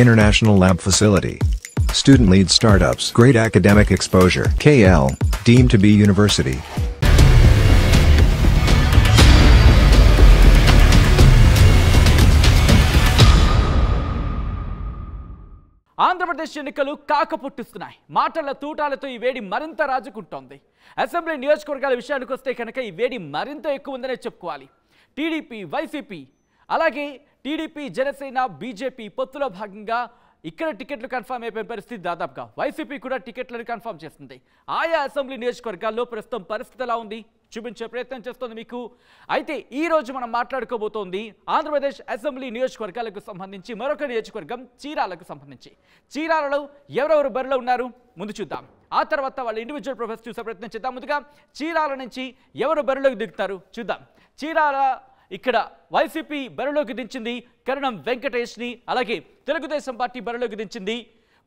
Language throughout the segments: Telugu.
International Lab Facility. Student leads startups. Great academic exposure. KL, deemed to be university. Andhra Pradesh ఎన్నికలు కాకపుట్టిస్తున్నాయి మాటల తూటాలతో ఈ వేడి మరింత రాజుకుంటోంది అసెంబ్లీ నియోజకవర్గాల విషయానికి వస్తే కనుక ఈ వేడి మరింత ఎక్కువ ఉందనే చెప్పుకోవాలి టీడీపీ వైసీపీ అలాగే టీడీపీ జనసేన బీజేపీ పొత్తులో భాగంగా ఇక్కడ టికెట్లు కన్ఫర్మ్ అయిపోయిన పరిస్థితి దాదాపుగా వైసీపీ కూడా టికెట్లను కన్ఫర్మ్ చేస్తుంది ఆయా అసెంబ్లీ నియోజకవర్గాల్లో ప్రస్తుతం పరిస్థితి ఎలా ఉంది చూపించే ప్రయత్నం చేస్తోంది మీకు అయితే ఈ రోజు మనం మాట్లాడుకోబోతోంది ఆంధ్రప్రదేశ్ అసెంబ్లీ నియోజకవర్గాలకు సంబంధించి మరొక నియోజకవర్గం చీరాలకు సంబంధించి చీరాలలో ఎవరెవరు బరిలో ఉన్నారు ముందు చూద్దాం ఆ తర్వాత వాళ్ళ ఇండివిజువల్ ప్రొఫెస్ చూసే ప్రయత్నం చేద్దాం ముందుగా చీరాల నుంచి ఎవరు బరిలోకి దిగుతారు చూద్దాం చీరాల ఇక్కడ వైసీపీ బరిలోకి దించింది కరణం వెంకటేష్ని అలాగే తెలుగుదేశం పార్టీ బరిలోకి దించింది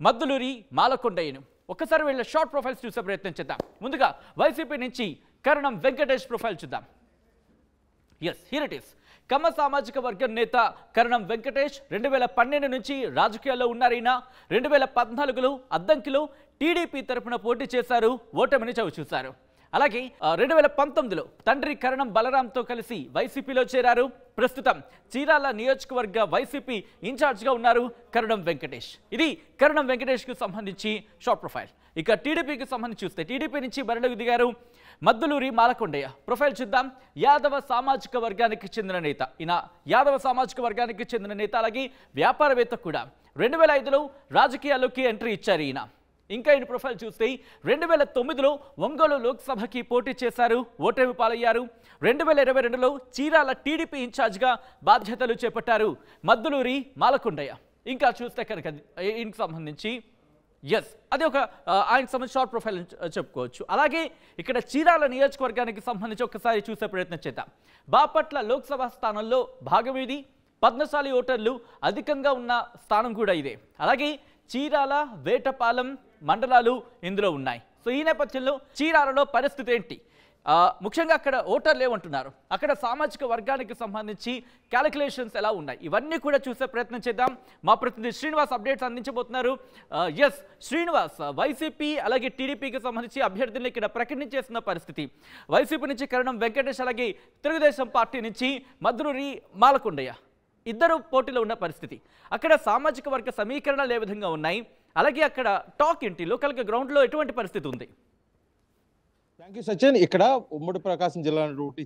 మద్దులూరి మాలకొండయ్యను ఒకసారి వీళ్ళ షార్ట్ ప్రొఫైల్స్ చూసే ప్రయత్నం చేద్దాం ముందుగా వైసీపీ నుంచి కరణం వెంకటేష్ ప్రొఫైల్ చూద్దాం ఎస్ హీర్ ఇట్ కమ్మ సామాజిక వర్గం నేత కరణం వెంకటేష్ రెండు వేల పన్నెండు నుంచి రాజకీయాల్లో ఉన్నారైనా రెండు వేల పద్నాలుగులో అద్దంకిలో టీడీపీ తరఫున పోటీ చేశారు ఓటమిని చవి చూశారు అలాగే రెండు వేల పంతొమ్మిదిలో తండ్రి కరణం బలరాంతో కలిసి వైసీపీలో చేరారు ప్రస్తుతం చీరాల నియోజకవర్గ వైసీపీ ఇన్ఛార్జ్గా ఉన్నారు కరణం వెంకటేష్ ఇది కరణం వెంకటేష్కు సంబంధించి షార్ట్ ప్రొఫైల్ ఇక టీడీపీకి సంబంధించి చూస్తే టీడీపీ నుంచి బరడుగు దిగారు మద్దులూరి మాలకొండయ్య ప్రొఫైల్ చూద్దాం యాదవ సామాజిక వర్గానికి చెందిన నేత ఈయన యాదవ సామాజిక వర్గానికి చెందిన నేత అలాగే వ్యాపారవేత్త కూడా రెండు వేల ఐదులో రాజకీయాల్లోకి ఎంట్రీ ఇచ్చారు ఈయన ఇంకా ఈయన ప్రొఫైల్ చూస్తే రెండు వేల తొమ్మిదిలో ఒంగోలు లోక్సభకి పోటీ చేశారు ఓటమి పాలయ్యారు రెండు వేల ఇరవై రెండులో చీరాల టీడీపీ ఇన్ఛార్జ్గా బాధ్యతలు చేపట్టారు మద్దులూరి మాలకొండయ్య ఇంకా చూస్తే కనుక దీనికి సంబంధించి ఎస్ అది ఒక ఆయనకు సంబంధించి షార్ట్ ప్రొఫైల్ చెప్పుకోవచ్చు అలాగే ఇక్కడ చీరాల నియోజకవర్గానికి సంబంధించి ఒకసారి చూసే ప్రయత్నం చేద్దాం బాపట్ల లోక్సభ స్థానంలో భాగం ఇది పద్మశాలి ఓటర్లు అధికంగా ఉన్న స్థానం కూడా ఇదే అలాగే చీరాల వేటపాలెం మండలాలు ఇందులో ఉన్నాయి సో ఈ నేపథ్యంలో చీరాలలో పరిస్థితి ఏంటి ముఖ్యంగా అక్కడ ఓటర్లు ఏమంటున్నారు అక్కడ సామాజిక వర్గానికి సంబంధించి క్యాలిక్యులేషన్స్ ఎలా ఉన్నాయి ఇవన్నీ కూడా చూసే ప్రయత్నం చేద్దాం మా ప్రతినిధి శ్రీనివాస్ అప్డేట్స్ అందించబోతున్నారు ఎస్ శ్రీనివాస్ వైసీపీ అలాగే టీడీపీకి సంబంధించి అభ్యర్థులను ఇక్కడ ప్రకటించేస్తున్న పరిస్థితి వైసీపీ నుంచి కరణం వెంకటేష్ అలాగే తెలుగుదేశం పార్టీ నుంచి మద్రూరి మాలకొండయ్య ఇద్దరు పోటీలో ఉన్న పరిస్థితి అక్కడ సామాజిక వర్గ సమీకరణాలు ఏ విధంగా ఉన్నాయి అలాగే అక్కడ టాక్ ఏంటి గ్రౌండ్ లో ఎటువంటి పరిస్థితి ఉంది థ్యాంక్ యూ సచిన్ ఇక్కడ ఉమ్మడి ప్రకాశం జిల్లా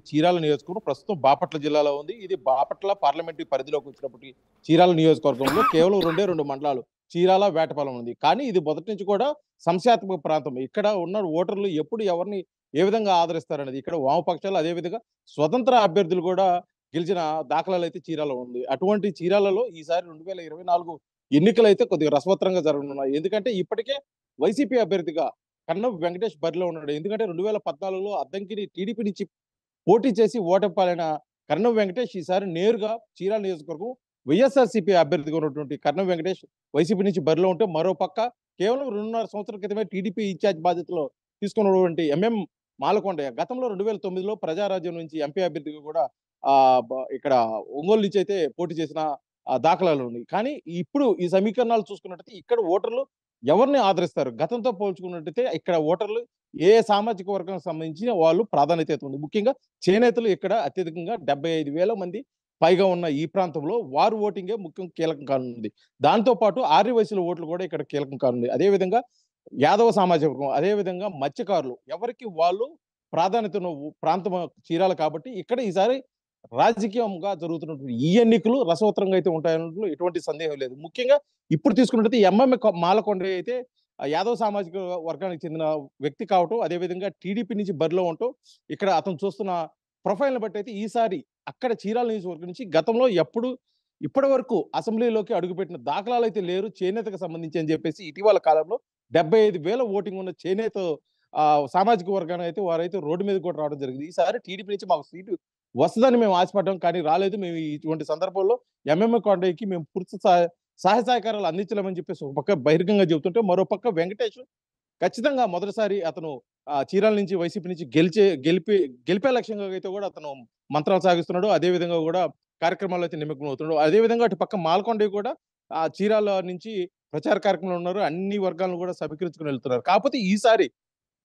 చీరాల నియోజకవర్గం ప్రస్తుతం బాపట్ల జిల్లాలో ఉంది ఇది బాపట్ల పార్లమెంటరీ పరిధిలోకి వచ్చినప్పటికీ చీరాల నియోజకవర్గంలో కేవలం రెండే రెండు మండలాలు చీరాల వేటపాలెం ఉంది కానీ ఇది మొదటి నుంచి కూడా సంశయాత్మక ప్రాంతం ఇక్కడ ఉన్న ఓటర్లు ఎప్పుడు ఎవరిని ఏ విధంగా ఆదరిస్తారనేది ఇక్కడ వామపక్షాలు అదేవిధంగా స్వతంత్ర అభ్యర్థులు కూడా గెలిచిన దాఖలాలు అయితే చీరాల ఉంది అటువంటి చీరాలలో ఈసారి రెండు వేల ఇరవై నాలుగు ఎన్నికలు అయితే కొద్దిగా రసవత్రంగా జరగనున్నాయి ఎందుకంటే ఇప్పటికే వైసీపీ అభ్యర్థిగా కన్నం వెంకటేష్ బరిలో ఉన్నాడు ఎందుకంటే రెండు వేల పద్నాలుగులో అద్దంకిని టీడీపీ నుంచి పోటీ చేసి ఓటపాలైన కర్ణవ్ వెంకటేష్ ఈసారి నేరుగా చీరాల నియోజకవర్గం వైఎస్ఆర్సీపీ అభ్యర్థిగా ఉన్నటువంటి కర్ణవ్ వెంకటేష్ వైసీపీ నుంచి బరిలో ఉంటే మరోపక్క కేవలం రెండున్నర సంవత్సరాల క్రితమే టీడీపీ ఇన్ఛార్జ్ బాధ్యతలో తీసుకున్నటువంటి ఎంఎం మాలకొండయ్య గతంలో రెండు వేల తొమ్మిదిలో ప్రజారాజ్యం నుంచి ఎంపీ అభ్యర్థిగా కూడా ఇక్కడ ఒంగోలు నుంచి అయితే పోటీ చేసిన దాఖలాలు ఉన్నాయి కానీ ఇప్పుడు ఈ సమీకరణాలు చూసుకున్నట్టయితే ఇక్కడ ఓటర్లు ఎవరిని ఆదరిస్తారు గతంతో పోల్చుకున్నట్టయితే ఇక్కడ ఓటర్లు ఏ సామాజిక వర్గం సంబంధించిన వాళ్ళు ప్రాధాన్యత ఉంది ముఖ్యంగా చేనేతలు ఇక్కడ అత్యధికంగా డెబ్బై ఐదు వేల మంది పైగా ఉన్న ఈ ప్రాంతంలో వారు ఓటింగే ముఖ్యం కీలకం కానుంది దాంతోపాటు ఆర్యవైశ్యుల ఓట్లు కూడా ఇక్కడ కీలకం కానుంది అదేవిధంగా యాదవ సామాజిక వర్గం అదేవిధంగా మత్స్యకారులు ఎవరికి వాళ్ళు ప్రాధాన్యత ప్రాంతం చీరాలు కాబట్టి ఇక్కడ ఈసారి రాజకీయంగా జరుగుతున్నటువంటి ఈ ఎన్నికలు రసవత్రంగా అయితే ఉంటాయన్నట్లు ఎటువంటి సందేహం లేదు ముఖ్యంగా ఇప్పుడు తీసుకున్నట్టు ఎంఎంఎ మాలకొండ అయితే యాదవ్ సామాజిక వర్గానికి చెందిన వ్యక్తి కావటం అదేవిధంగా టీడీపీ నుంచి బరిలో ఉంటూ ఇక్కడ అతను చూస్తున్న ప్రొఫైల్ని బట్టి అయితే ఈసారి అక్కడ చీరాల నియోజకవర్గం నుంచి గతంలో ఎప్పుడు ఇప్పటి వరకు అసెంబ్లీలోకి అడుగుపెట్టిన దాఖలాలు అయితే లేరు చేనేతకు సంబంధించి అని చెప్పేసి ఇటీవల కాలంలో డెబ్బై ఐదు వేల ఓటింగ్ ఉన్న చేనేత సామాజిక వర్గాన్ని అయితే వారైతే రోడ్డు మీద కూడా రావడం జరిగింది ఈసారి టీడీపీ నుంచి మాకు సీటు వస్తుందని మేము ఆశపడ్డాం కానీ రాలేదు మేము ఇటువంటి సందర్భంలో ఎంఎంఏ కాండేకి మేము పూర్తి సహాయ సహకారాలు అందించలేమని చెప్పేసి ఒక పక్క బహిర్గంగా చెబుతుంటే మరో పక్క వెంకటేష్ ఖచ్చితంగా మొదటిసారి అతను చీరాల నుంచి వైసీపీ నుంచి గెలిచే గెలిపి గెలిపే లక్ష్యంగా అయితే కూడా అతను మంత్రాలు సాగిస్తున్నాడు అదేవిధంగా కూడా కార్యక్రమాల్లో అయితే నిమగ్నం అవుతున్నాడు అదేవిధంగా అటు పక్క మాల్కొండ కూడా ఆ చీరాల నుంచి ప్రచార కార్యక్రమంలో ఉన్నారు అన్ని వర్గాలను కూడా సమీకరించుకుని వెళ్తున్నారు కాకపోతే ఈసారి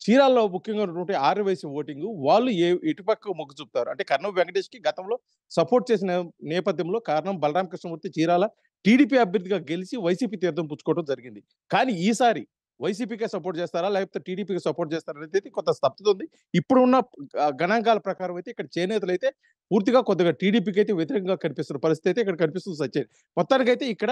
చీరాల్లో ముఖ్యంగా ఉన్నటువంటి ఆర్యవైశ్య ఓటింగ్ వాళ్ళు ఏ ఇటుపక్క మొగ్గు చూపుతారు అంటే కర్ణం కి గతంలో సపోర్ట్ చేసిన నేపథ్యంలో కారణం బలరామ కృష్ణమూర్తి చీరాల టీడీపీ అభ్యర్థిగా గెలిచి వైసీపీ తీర్థం పుచ్చుకోవడం జరిగింది కానీ ఈసారి వైసీపీకే సపోర్ట్ చేస్తారా లేకపోతే టీడీపీకి సపోర్ట్ చేస్తారా అనేది కొంత స్తబ్దత ఉంది ఇప్పుడు ఉన్న గణాంకాల ప్రకారం అయితే ఇక్కడ చేనేతలు అయితే పూర్తిగా కొద్దిగా టీడీపీకి అయితే వ్యతిరేకంగా కనిపిస్తున్న పరిస్థితి అయితే ఇక్కడ కనిపిస్తుంది మొత్తానికి మొత్తానికైతే ఇక్కడ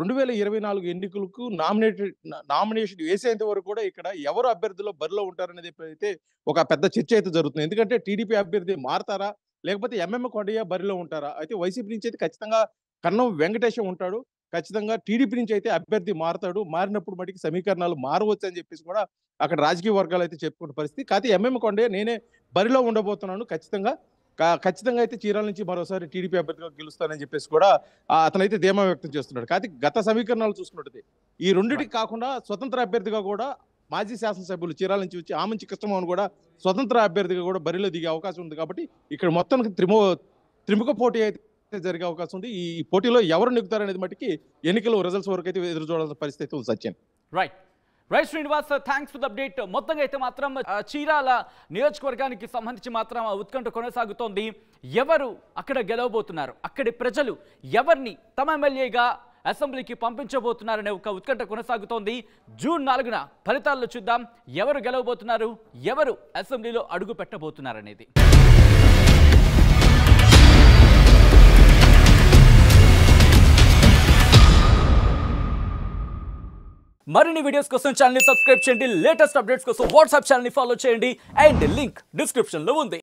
రెండు వేల ఇరవై నాలుగు ఎన్నికలకు నామినేటెడ్ నామినేషన్ వేసేంత వరకు కూడా ఇక్కడ ఎవరు అభ్యర్థిలో బరిలో ఉంటారనేది అయితే ఒక పెద్ద చర్చ అయితే జరుగుతుంది ఎందుకంటే టీడీపీ అభ్యర్థి మారతారా లేకపోతే ఎంఎం కొండయ్య బరిలో ఉంటారా అయితే వైసీపీ నుంచి అయితే ఖచ్చితంగా కన్నం వెంకటేశం ఉంటాడు ఖచ్చితంగా టీడీపీ నుంచి అయితే అభ్యర్థి మారతాడు మారినప్పుడు మటుకి సమీకరణాలు మారవచ్చు అని చెప్పేసి కూడా అక్కడ రాజకీయ వర్గాలు అయితే చెప్పుకునే పరిస్థితి కాకపోతే ఎంఎం కొండయ్య నేనే బరిలో ఉండబోతున్నాను ఖచ్చితంగా ఖచ్చితంగా అయితే చీరాల నుంచి మరోసారి టీడీపీ అభ్యర్థిగా గెలుస్తానని చెప్పేసి కూడా అతనైతే ధీమా వ్యక్తం చేస్తున్నాడు కాబట్టి గత సమీకరణాలు చూసుకున్నట్టు ఈ రెండింటికి కాకుండా స్వతంత్ర అభ్యర్థిగా కూడా మాజీ శాసనసభ్యులు చీరాల నుంచి వచ్చి ఆమంచి కృష్ణమోహన్ కూడా స్వతంత్ర అభ్యర్థిగా కూడా బరిలో దిగే అవకాశం ఉంది కాబట్టి ఇక్కడ మొత్తానికి త్రిమో త్రిముఖ పోటీ అయితే జరిగే అవకాశం ఉంది ఈ పోటీలో ఎవరు నెగ్గుతారనేది మట్టికి ఎన్నికల రిజల్ట్స్ వరకు అయితే ఎదురు చూడాల్సిన పరిస్థితి ఉంది Satyam right right Srinivas thanks for the update మొత్తంగా అయితే మాత్రం చీరాల నియోజకవర్గానికి సంబంధించి మాత్రం ఉత్కంఠ కొనసాగుతోంది ఎవరు అక్కడ గెలవబోతున్నారు అక్కడి ప్రజలు ఎవరిని తమ ఎమ్మెల్యేగా అసెంబ్లీకి పంపించబోతున్నారనే ఒక ఉత్కంఠ కొనసాగుతోంది జూన్ నాలుగున ఫలితాల్లో చూద్దాం ఎవరు గెలవబోతున్నారు ఎవరు అసెంబ్లీలో అడుగు పెట్టబోతున్నారనేది మరిన్ని వీడియోస్ కోసం ని సబ్స్క్రైబ్ చేయండి లేటెస్ట్ అప్డేట్స్ కోసం వాట్సాప్ ని ఫాలో చేయండి అండ్ లింక్ లో ఉంది